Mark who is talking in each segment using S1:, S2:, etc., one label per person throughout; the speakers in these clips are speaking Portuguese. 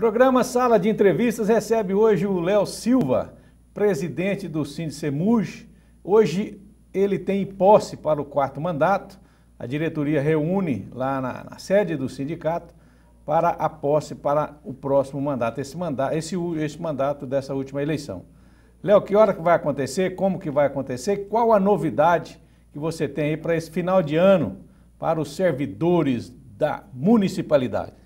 S1: Programa Sala de Entrevistas recebe hoje o Léo Silva, presidente do Sindicemuj. Hoje ele tem posse para o quarto mandato. A diretoria reúne lá na, na sede do sindicato para a posse para o próximo mandato, esse mandato, esse, esse mandato dessa última eleição. Léo, que hora que vai acontecer? Como que vai acontecer? Qual a novidade que você tem aí para esse final de ano para os servidores da municipalidade?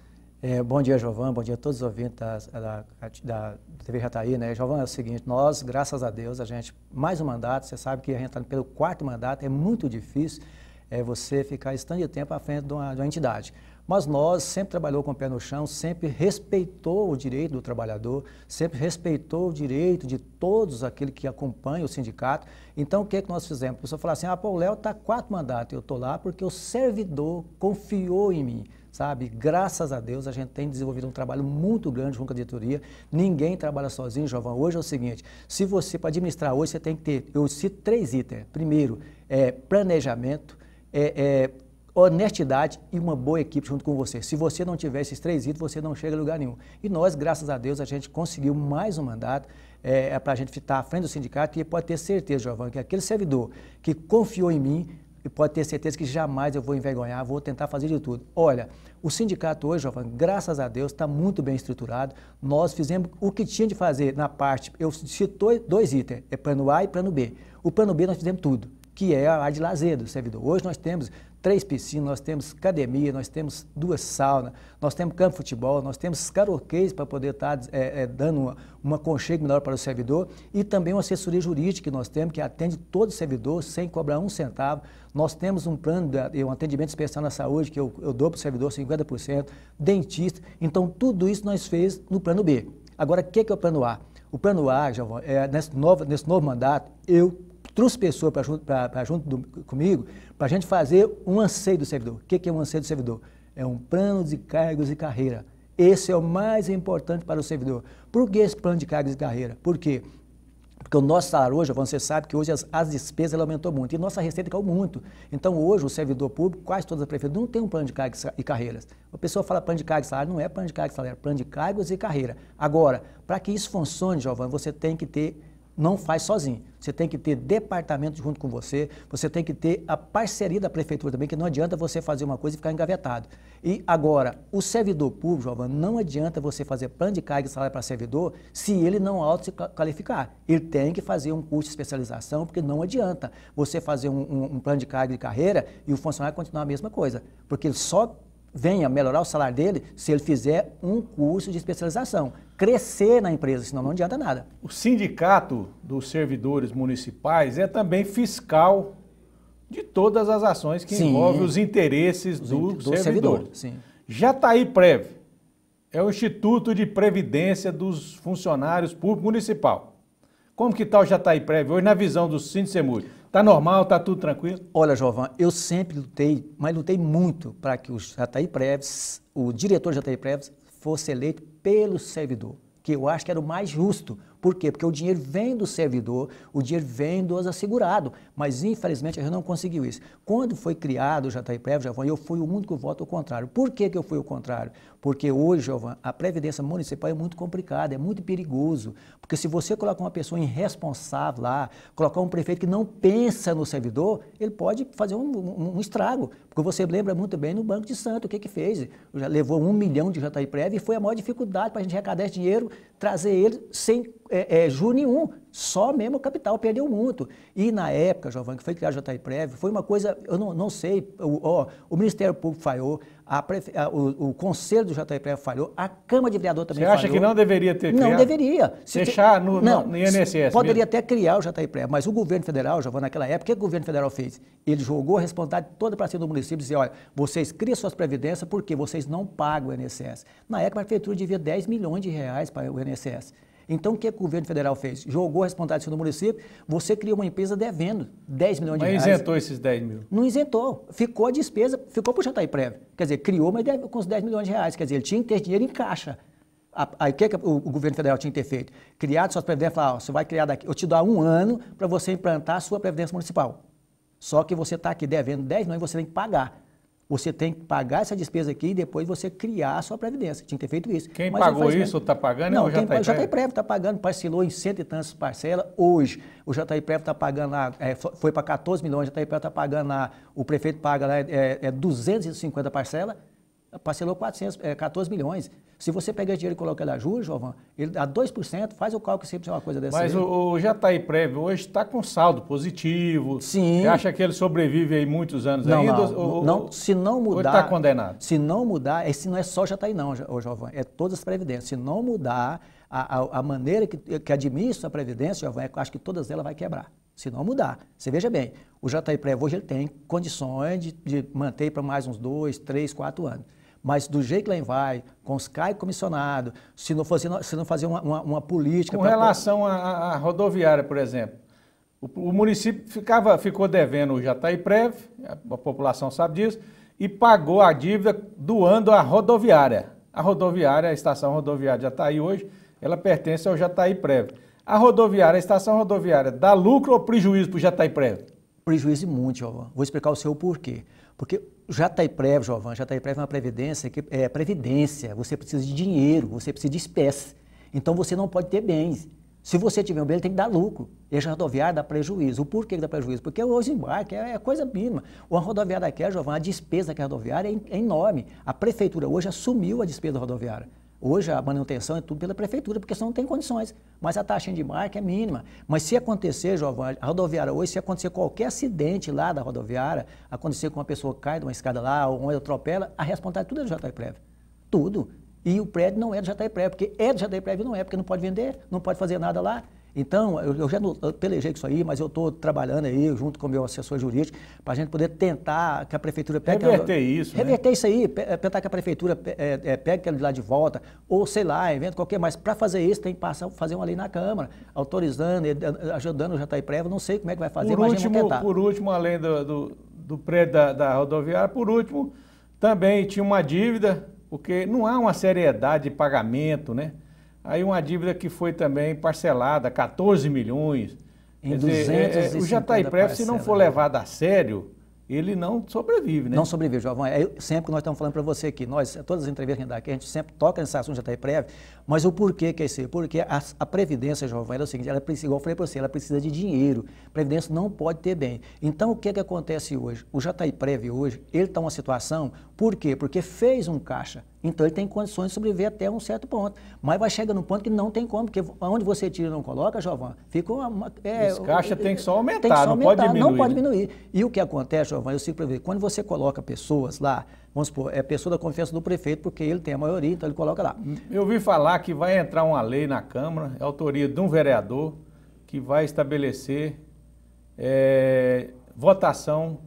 S2: É, bom dia, Jovan. Bom dia a todos os ouvintes da, da, da TV Jataí. Né? Jovan, é o seguinte, nós, graças a Deus, a gente, mais um mandato, você sabe que a gente está pelo quarto mandato, é muito difícil é, você ficar estando de tempo à frente de uma, de uma entidade. Mas nós sempre trabalhou com o pé no chão, sempre respeitou o direito do trabalhador, sempre respeitou o direito de todos aqueles que acompanham o sindicato. Então, o que, é que nós fizemos? A pessoa fala assim, ah, pô, o Léo está quatro mandatos, eu estou lá porque o servidor confiou em mim sabe? Graças a Deus a gente tem desenvolvido um trabalho muito grande junto com a diretoria. Ninguém trabalha sozinho, Jovão. Hoje é o seguinte: se você, para administrar hoje, você tem que ter, eu cito três itens. Primeiro, é, planejamento, é, é, honestidade e uma boa equipe junto com você. Se você não tiver esses três itens, você não chega a lugar nenhum. E nós, graças a Deus, a gente conseguiu mais um mandato é, é para a gente estar à frente do sindicato e pode ter certeza, Jovão, que aquele servidor que confiou em mim e pode ter certeza que jamais eu vou envergonhar, vou tentar fazer de tudo. Olha, o sindicato hoje, Giovanni, graças a Deus, está muito bem estruturado. Nós fizemos o que tinha de fazer na parte, eu citou dois itens, é plano A e plano B. O plano B nós fizemos tudo que é a de lazer do servidor. Hoje nós temos três piscinas, nós temos academia, nós temos duas saunas, nós temos campo de futebol, nós temos caroquês para poder estar tá, é, é, dando uma, uma conchega melhor para o servidor e também uma assessoria jurídica que nós temos, que atende todo servidor sem cobrar um centavo. Nós temos um plano de um atendimento especial na saúde que eu, eu dou para o servidor 50%, dentista. Então, tudo isso nós fez no plano B. Agora, o que, é que é o plano A? O plano A, Javon, é, nesse, novo, nesse novo mandato, eu trouxe pessoa para junto, pra, pra junto do, comigo para a gente fazer um anseio do servidor. O que, que é um anseio do servidor? É um plano de cargos e carreira. Esse é o mais importante para o servidor. Por que esse plano de cargos e carreira? Por quê? Porque o nosso salário hoje, você sabe que hoje as, as despesas aumentou muito e nossa receita caiu muito. Então hoje o servidor público, quase todas as prefeituras, não tem um plano de cargos e carreiras. A pessoa fala plano de cargos e salário, não é plano de cargos e salário, é plano de cargos e carreira. Agora, para que isso funcione, Giovanni, você tem que ter não faz sozinho. Você tem que ter departamento junto com você, você tem que ter a parceria da prefeitura também, que não adianta você fazer uma coisa e ficar engavetado. E agora, o servidor público, João não adianta você fazer plano de carga e salário para servidor se ele não auto se qualificar. Ele tem que fazer um curso de especialização, porque não adianta você fazer um, um, um plano de carga de carreira e o funcionário continuar a mesma coisa. Porque ele só venha melhorar o salário dele se ele fizer um curso de especialização. Crescer na empresa, senão não adianta nada.
S1: O Sindicato dos Servidores Municipais é também fiscal de todas as ações que sim. envolvem os interesses do, do, do servidor. servidor Já está aí Prev, é o Instituto de Previdência dos Funcionários Público Municipal. Como que está o Jataí Prévio hoje na visão do Sindicemur? Tá normal, tá tudo tranquilo?
S2: Olha, Jovan, eu sempre lutei, mas lutei muito para que o Jataí Preves, o diretor Jataí Preves, fosse eleito pelo servidor, que eu acho que era o mais justo. Por quê? Porque o dinheiro vem do servidor, o dinheiro vem dos assegurados, mas infelizmente a gente não conseguiu isso. Quando foi criado o Jataí Preves, João eu fui o único voto ao contrário. Por que, que eu fui o contrário? Porque hoje, Jovan, a previdência municipal é muito complicada, é muito perigoso. Porque se você colocar uma pessoa irresponsável lá, colocar um prefeito que não pensa no servidor, ele pode fazer um, um, um estrago. Porque você lembra muito bem no Banco de Santo, o que que fez? Já levou um milhão de jantar Preve e foi a maior dificuldade para a gente arrecadar esse dinheiro, trazer ele sem é, é, juro nenhum. Só mesmo o capital perdeu muito. E na época, Giovanni, que foi criado o JIPREV, foi uma coisa, eu não, não sei, o, ó, o Ministério Público falhou, a prefe... a, o, o, Conselho do JPF falhou, a Câmara de Vereador também Você falhou. Você acha que não deveria ter criado? Não deveria. Se Deixar no, não, no INSS Poderia mesmo. até criar o JPF, mas o governo federal, Giovanni, naquela época, o que o governo federal fez? Ele jogou a responsabilidade toda para cima do município e disse: olha, vocês criam suas previdências porque vocês não pagam o INSS. Na época, a prefeitura devia 10 milhões de reais para o INSS. Então, o é que o governo federal fez? Jogou a responsabilidade do município, você criou uma empresa devendo 10 milhões de mas reais. Mas isentou esses 10 mil? Não isentou. Ficou a despesa, ficou para o Prévio. Quer dizer, criou, mas deve, com os 10 milhões de reais. Quer dizer, ele tinha que ter dinheiro em caixa. Aí o que, é que o, o, governo federal tinha que ter feito? Criado suas previdências, falar, ó, você vai criar daqui, eu te dou um ano para você implantar a sua previdência municipal. Só que você está aqui devendo 10 milhões e você tem que pagar. Você tem que pagar essa despesa aqui e depois você criar a sua previdência. Tinha que ter feito isso. Quem Mas pagou isso está pagando? Não, o quem tá já está prévio está pagando. Parcelou em cento e tantas parcelas. Hoje, o Jair está pagando lá, é, foi para 14 milhões, o Jair está pagando lá, o prefeito paga lá é, é 250 parcelas parcelou 400, é, 14 milhões. Se você pega esse dinheiro e coloca na a juros, Jovan, ele dá 2%, faz o cálculo sempre uma coisa dessa. Mas aí.
S1: o, Jataí tá Prévio hoje está com saldo positivo. Sim. Você acha que ele sobrevive aí muitos anos não, ainda? Não, ou, não,
S2: se não mudar. está condenado? Se não mudar, esse não é só Jataí, tá não, Jovão, é todas as previdências. Se não mudar a, a, a maneira que, que administra a previdência, Jovan, é acho que todas elas vai quebrar se não mudar. Você veja bem, o Jataí Prévio hoje ele tem condições de, de manter para mais uns dois, três, quatro anos. Mas do jeito que lá vai, com os CAI comissionado, se não, fosse, se não fazer uma, uma, uma política... Com pra... relação
S1: à rodoviária, por exemplo, o, o, município ficava, ficou devendo o Jataiprev, a, a população sabe disso, e pagou a dívida doando a rodoviária. A rodoviária, a estação rodoviária de Jataí hoje, ela pertence ao Jataí Prévio.
S2: A rodoviária, a estação rodoviária, dá lucro ou prejuízo para o Jataí Prévio? Prejuízo e muito, Giovanni. Vou explicar o seu porquê. Porque Jataiprev, tá Jovan, Jataiprev tá é uma previdência que é previdência, você precisa de dinheiro, você precisa de espécie. Então você não pode ter bens. Se você tiver um bem, ele tem que dar lucro. E a rodoviária dá prejuízo. O porquê que dá prejuízo? Porque é o desembarque é, é coisa mínima. Uma rodoviária daquela, Jovan, a despesa daquela rodoviária é, é enorme. A prefeitura hoje assumiu a despesa da rodoviária. Hoje a manutenção é tudo pela prefeitura, porque senão não tem condições. Mas a taxa de marca é mínima. Mas se acontecer, Giovanni, a rodoviária hoje, se acontecer qualquer acidente lá da rodoviária, acontecer com uma pessoa cai de uma escada lá, ou uma atropela, a responsabilidade tudo é do prévio Tudo. E o prédio não é do prévio porque é do prévio não é, porque não pode vender, não pode fazer nada lá. Então, eu, eu já pelejei com isso aí, mas eu estou trabalhando aí junto com o meu assessor jurídico para a gente poder tentar que a prefeitura pegue. Reverter isso. Né? Reverter né? isso aí, eh, tentar que a prefeitura é, é, pegue aquilo de lá de volta, ou sei lá, evento qualquer, mas para fazer isso tem que passar, fazer uma lei na Câmara, autorizando, ajudando o Jataí Prévio, não sei como é que vai fazer, por mas último, tentar. Por
S1: último, além do, do, do prédio da, da rodoviária, por último, também tinha uma dívida, porque não há uma seriedade de pagamento, né? Aí uma dívida que foi também parcelada, 14 milhões. Em dizer, é, é o Jataipref, se não for levado a sério,
S2: ele não sobrevive, né? Não sobrevive, Jovem. É sempre que nós estamos falando para você aqui, nós, todas as entrevistas que a gente dá aqui, a gente sempre toca nesse assunto do Jataipref, mas o porquê que é isso? Porque a, a Previdência, João, é o seguinte, ela precisa, igual eu falei para você, ela precisa de dinheiro. A Previdência não pode ter bem. Então, o que, é que acontece hoje? O Preve hoje, ele está uma situação, por quê? Porque fez um caixa. Então, ele tem condições de sobreviver até um certo ponto. Mas vai chegar num ponto que não tem como, porque onde você tira e não coloca, Jovan, fica uma... É, Esse caixa é, tem que só aumentar, que só não pode diminuir. Não pode né? diminuir. E o que acontece, Jovan, eu sigo para ver, quando você coloca pessoas lá vamos supor, é pessoa da confiança do prefeito, porque ele tem a maioria, então ele coloca lá.
S1: Eu ouvi falar que vai entrar uma lei na Câmara, é autoria de um vereador, que vai estabelecer é, votação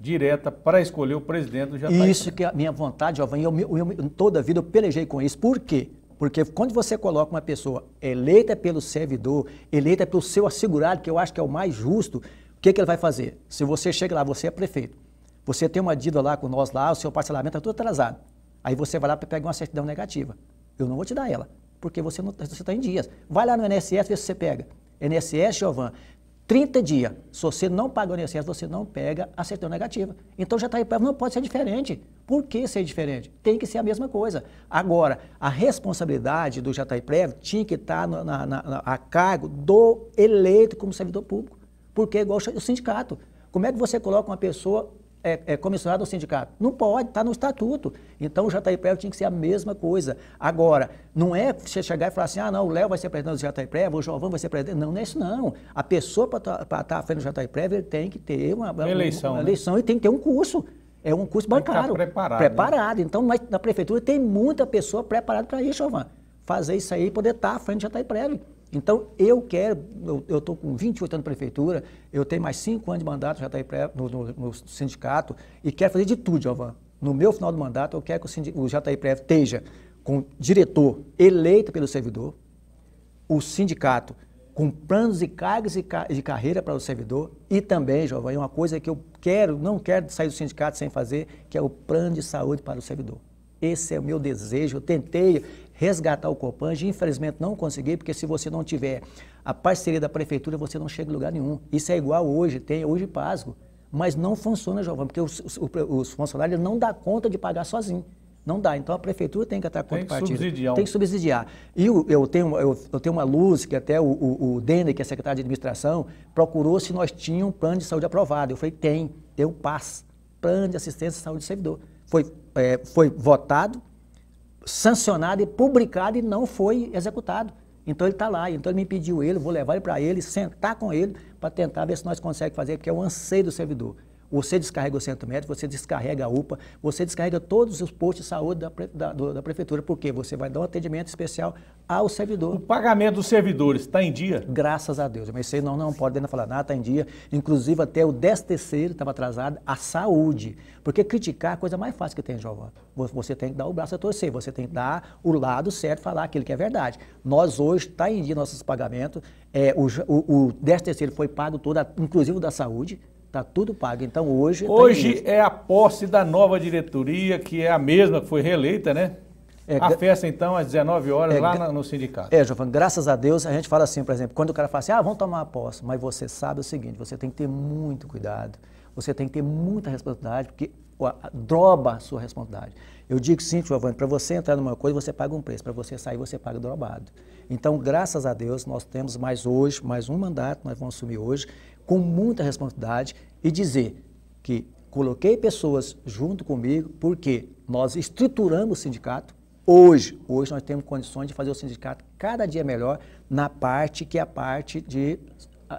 S1: direta para escolher o presidente do Jataí. Isso
S2: que é a minha vontade, Giovanni, eu, eu, eu, toda a vida eu pelejei com isso. Por quê? Porque quando você coloca uma pessoa eleita pelo servidor, eleita pelo seu assegurado, que eu acho que é o mais justo, o que, que ele vai fazer? Se você chega lá, você é prefeito você tem uma dívida lá com nós lá, o seu parcelamento é tudo atrasado. Aí você vai lá e pega uma certidão negativa. Eu não vou te dar ela, porque você não está em dias. Vai lá no INSS ver se você pega. INSS, Giovanni, 30 dias. Se você não paga o INSS, você não pega a certidão negativa. Então já está aí, não pode ser diferente. Por que ser diferente? Tem que ser a mesma coisa. Agora, a responsabilidade do Jataiprev tinha que estar tá na, na, na, a cargo do eleito como servidor público, porque é igual o sindicato. Como é que você coloca uma pessoa é, é, comissionado ao sindicato. Não pode, está no estatuto. Então o JIPREV tinha que ser a mesma coisa. Agora, não é você chegar e falar assim, ah, não, o Léo vai ser presidente do JIPREV, o João vai ser presidente. Não, não é isso não. A pessoa para estar tá, tá à frente do JIPREV, ele tem que ter uma, uma eleição, uma né? eleição né? e tem que ter um curso. É um curso tá bancário. preparado. Preparado. Né? Então, mas na prefeitura tem muita pessoa preparada para isso, Jovan. Fazer isso aí e poder estar à frente do JIPREV. Então, eu quero, eu estou com 28 anos de prefeitura, eu tenho mais 5 anos de mandato, já está aí pré, no, no, no, sindicato, e quero fazer de tudo, Giovanni. No meu final do mandato, eu quero que o, sindic, o Jataí tá Prev esteja com diretor eleito pelo servidor, o sindicato com planos e cargas de carreira para o servidor e também, Giovanni, uma coisa que eu quero, não quero sair do sindicato sem fazer, que é o plano de saúde para o servidor. Esse é o meu desejo. Eu tentei resgatar o Copange, infelizmente não consegui, porque se você não tiver a parceria da prefeitura, você não chega em lugar nenhum. Isso é igual hoje, tem hoje Pasgo, mas não funciona, Giovanni, porque os, os, os funcionários não dão conta de pagar sozinho. Não dá. Então a prefeitura tem que estar partido, Tem, tem que subsidiar. E eu, eu, tenho, eu, eu, tenho uma luz que até o, o, o que é secretário de administração, procurou se nós tínhamos um plano de saúde aprovado. Eu falei, tem, Deu paz. plano de assistência à saúde do servidor. Foi é, foi votado, sancionado e publicado e não foi executado. Então ele está lá, então ele me pediu ele, vou levar ele para ele, sentar com ele, para tentar ver se nós conseguimos fazer, porque é o anseio do servidor. Você descarrega o centro médico, você descarrega a UPA, você descarrega todos os postos de saúde da, da, da prefeitura, porque você vai dar um atendimento especial ao servidor. O pagamento dos servidores está em dia? Graças a Deus. Mas vocês não, não ainda falar nada, está em dia. Inclusive, até o 10 terceiro estava atrasado, a saúde. Porque criticar é a coisa mais fácil que tem, João. Você tem que dar o braço a torcer, você tem que dar o lado certo, falar aquilo que é verdade. Nós hoje, está em dia nossos pagamentos, é, o, o, o 10 terceiro foi pago todo, inclusive o da saúde, Está tudo pago. Então hoje. Tá hoje
S1: é a posse da nova diretoria, que é a mesma que foi reeleita, né? É, a festa, então, às 19 horas, é, lá no sindicato. É,
S2: Giovanni, graças a Deus, a gente fala assim, por exemplo, quando o cara fala assim, ah, vamos tomar a posse, mas você sabe o seguinte, você tem que ter muito cuidado, você tem que ter muita responsabilidade, porque droba a sua responsabilidade. Eu digo sim, Giovanni, para você entrar numa coisa, você paga um preço, para você sair, você paga drobado. Então, graças a Deus, nós temos mais hoje, mais um mandato, nós vamos assumir hoje, com muita responsabilidade e dizer que coloquei pessoas junto comigo porque nós estruturamos o sindicato. Hoje, hoje nós temos condições de fazer o sindicato cada dia melhor na parte que é a parte de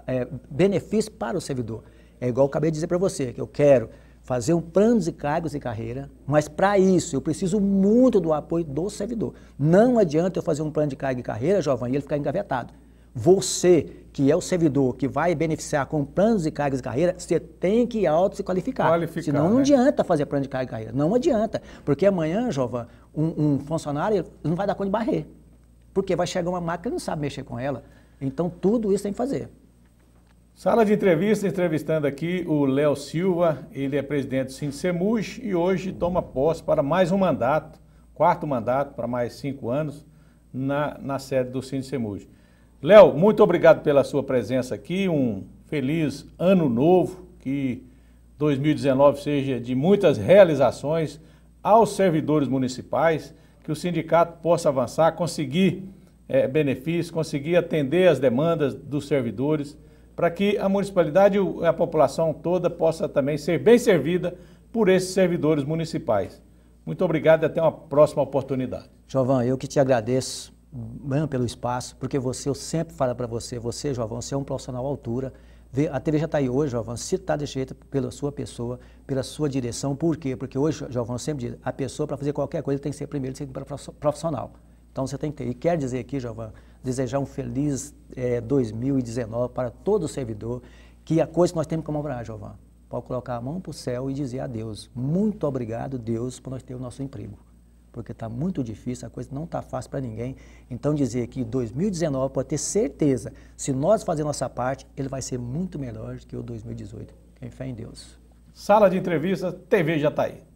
S2: é, benefício para o servidor. É igual eu acabei de dizer para você, que eu quero fazer um plano de cargos e carreira, mas para isso eu preciso muito do apoio do servidor. Não adianta eu fazer um plano de carga e carreira, jovem, e ele ficar engavetado. Você, que é o servidor que vai beneficiar com planos de cargos e carreira, você tem que auto se qualificar. qualificar Senão né? não adianta fazer plano de carga e carreira. Não adianta. Porque amanhã, Jovan, um, um funcionário não vai dar conta de barrer. Porque vai chegar uma máquina e não sabe mexer com ela. Então tudo isso tem que fazer.
S1: Sala de entrevista, entrevistando aqui o Léo Silva, ele é presidente do Sinsemus e hoje toma posse para mais um mandato, quarto mandato para mais cinco anos, na, na sede do Sinsemus. Léo, muito obrigado pela sua presença aqui, um feliz ano novo, que 2019 seja de muitas realizações aos servidores municipais, que o sindicato possa avançar, conseguir é, benefícios, conseguir atender as demandas dos servidores para que a municipalidade e a população toda possa também ser bem servida por esses servidores municipais. Muito obrigado e até uma próxima
S2: oportunidade. Jovão, eu que te agradeço pelo espaço, porque você, eu sempre falo para você, você, Jovão, você é um profissional à altura. A TV já está aí hoje, Jovão, se está desse jeito pela sua pessoa, pela sua direção. Por quê? Porque hoje, Jovão sempre diz, a pessoa para fazer qualquer coisa tem que ser primeiro, tem que ser profissional. Então você tem que ter. E quer dizer aqui, Jovão, desejar um feliz é, 2019 para todo servidor, que a coisa que nós temos que comemorar, Jovan, pode colocar a mão para o céu e dizer a Deus, muito obrigado, Deus, por nós ter o nosso emprego. Porque está muito difícil, a coisa não está fácil para ninguém. Então, dizer que 2019 pode ter certeza, se nós fazermos nossa parte, ele vai ser muito melhor do que o 2018. Quem fé em Deus.
S1: Sala de entrevista,
S2: TV já está aí.